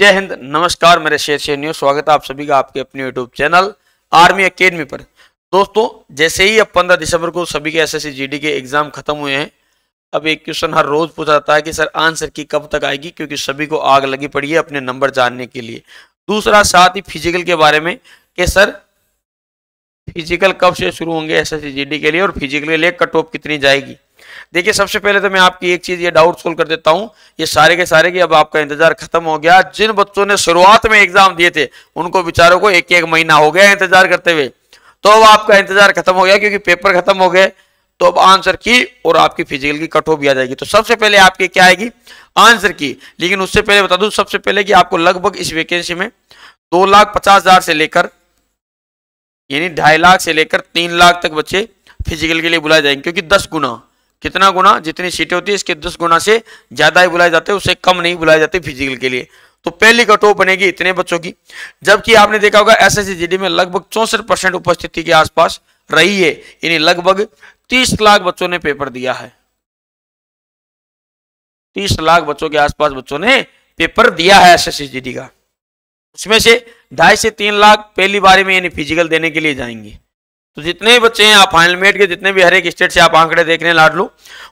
जय हिंद नमस्कार मेरे शेर शेर न्यूज स्वागत है आप सभी का आपके अपने यूट्यूब चैनल आर्मी अकेडमी पर दोस्तों जैसे ही अब पंद्रह दिसंबर को सभी के एसएससी जीडी के एग्जाम खत्म हुए हैं अब एक क्वेश्चन हर रोज पूछा जाता है कि सर आंसर की कब तक आएगी क्योंकि सभी को आग लगी पड़ी है अपने नंबर जानने के लिए दूसरा साथ ही फिजिकल के बारे में कि सर फिजिकल कब से शुरू होंगे एस एस के लिए और फिजिकल के लिए कट ऑफ कितनी जाएगी देखिए सबसे पहले तो मैं आपकी एक चीज ये डाउट सोल्व कर देता हूं ये सारे के सारे की अब आपका इंतजार खत्म हो गया जिन बच्चों ने शुरुआत में एग्जाम दिए थे उनको बेचारों को एक एक महीना हो गया इंतजार करते हुए तो अब आपका इंतजार खत्म हो गया क्योंकि पेपर खत्म हो गए तो अब आंसर की और आपकी फिजिकल की कट ऑफ भी आ जाएगी तो सबसे पहले आपकी क्या आएगी आंसर की लेकिन उससे पहले बता दूं सबसे पहले कि आपको लगभग इस वैकेंसी में दो लाख पचास हजार से लेकर यानी ढाई लाख से लेकर तीन लाख तक बच्चे फिजिकल के लिए बुलाए जाएंगे क्योंकि दस गुना कितना गुना जितनी सीटें होती है इसके दस गुना से ज़्यादा ही बुलाए जाते हैं उससे कम नहीं बुलाए जाते फिजिकल के लिए तो पहली कटोप बनेगी इतने बच्चों की जबकि आपने देखा होगा एस एस में लगभग चौसठ परसेंट उपस्थिति के आसपास रही है यानी लगभग तीस लाख बच्चों ने पेपर दिया है तीस लाख बच्चों के आसपास बच्चों ने पेपर दिया है एस एस का उसमें से ढाई से तीन लाख पहली बारी में यानी फिजिकल देने के लिए जाएंगे तो जितने भी बच्चे हैं आप फाइनल मेट के जितने भी हर एक स्टेट से आप आंकड़े देख रहे हैं लाडलू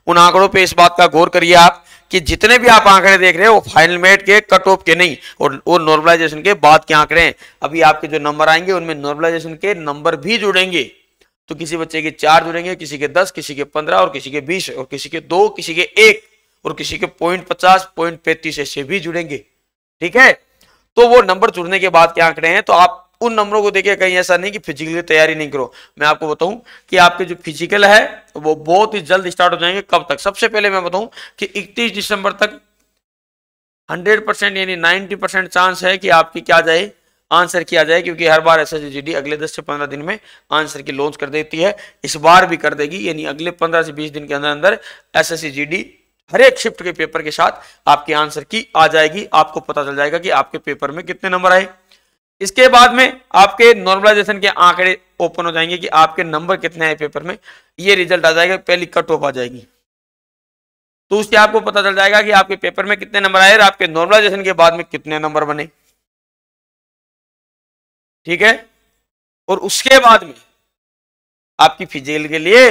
उन आंकड़ों पे इस बात का गौर करिए आप कि जितने भी आप आंकड़े देख रहे हैं वो फाइनल मेट के कट ऑफ के नहीं और वो नॉर्मलाइजेशन के बाद के आंकड़े हैं अभी आपके जो नंबर आएंगे उनमें नॉर्मलाइजेशन के नंबर भी जुड़ेंगे तो किसी बच्चे के चार जुड़ेंगे किसी के दस किसी के पंद्रह और किसी के बीस और किसी के दो किसी के एक और किसी के पॉइंट पचास पॉइंट पैंतीस ऐसे भी जुड़ेंगे ठीक है तो वो नंबर जुड़ने के बाद के आंकड़े हैं तो आप उन नंबरों को देखिए कहीं ऐसा नहीं कि फिजिकली तैयारी नहीं करो मैं आपको बताऊं कि आपके जो फिजिकल है वो बहुत ही जल्द स्टार्ट हो जाएंगे कब तक सबसे पहले मैं बताऊं कि 31 दिसंबर तक 100 परसेंट यानी 90 परसेंट चांस है कि आपकी क्या जाए आंसर किया जाए क्योंकि हर बार एस अगले दस से पंद्रह दिन में आंसर की लॉन्च कर देती है इस बार भी कर देगी यानी अगले पंद्रह से बीस दिन के अंदर अंदर एस एस हर एक शिफ्ट के पेपर के साथ आपके आंसर की आ जाएगी आपको पता चल जाएगा कि आपके पेपर में कितने नंबर आए इसके बाद में आपके नॉर्मलाइजेशन के आंकड़े ओपन हो जाएंगे कि आपके नंबर कितने हैं पेपर में ये रिजल्ट आ जाएगा पहली कट ऑफ आ जाएगी तो उससे आपको पता चल जाएगा कि आपके पेपर में कितने नंबर आए और आपके नॉर्मलाइजेशन के बाद में कितने नंबर बने ठीक है और उसके बाद में आपकी फिजिकल के लिए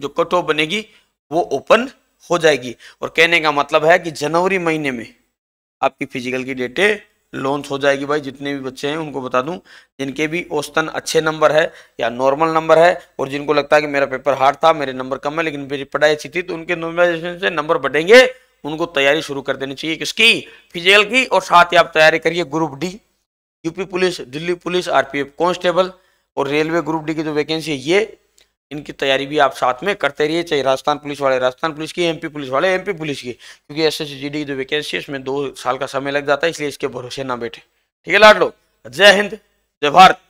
जो कट ऑफ बनेगी वो ओपन हो जाएगी और कहने का मतलब है कि जनवरी महीने में आपकी फिजिकल की डेटें लॉन्च हो जाएगी भाई जितने भी बच्चे हैं उनको बता दूं जिनके भी औसतन अच्छे नंबर है या नॉर्मल नंबर है और जिनको लगता है कि मेरा पेपर हार्ड था मेरे नंबर कम है लेकिन मेरी पढ़ाई अच्छी थी तो उनके नॉर्मलाइजेशन से नंबर बढ़ेंगे उनको तैयारी शुरू कर देनी चाहिए किसकी फिजिकल की और साथ ही आप तैयारी करिए group D UP police Delhi police RPF constable और रेलवे ग्रुप डी की जो वैकेंसी है ये इनकी तैयारी भी आप साथ में करते रहिए चाहे राजस्थान पुलिस वाले राजस्थान पुलिस की एमपी पुलिस वाले एमपी पुलिस की क्योंकि एस एस जी डी जो वैकेंसी है उसमें दो साल का समय लग जाता है इसलिए इसके भरोसे ना बैठे ठीक है लाड लो जय हिंद जय भारत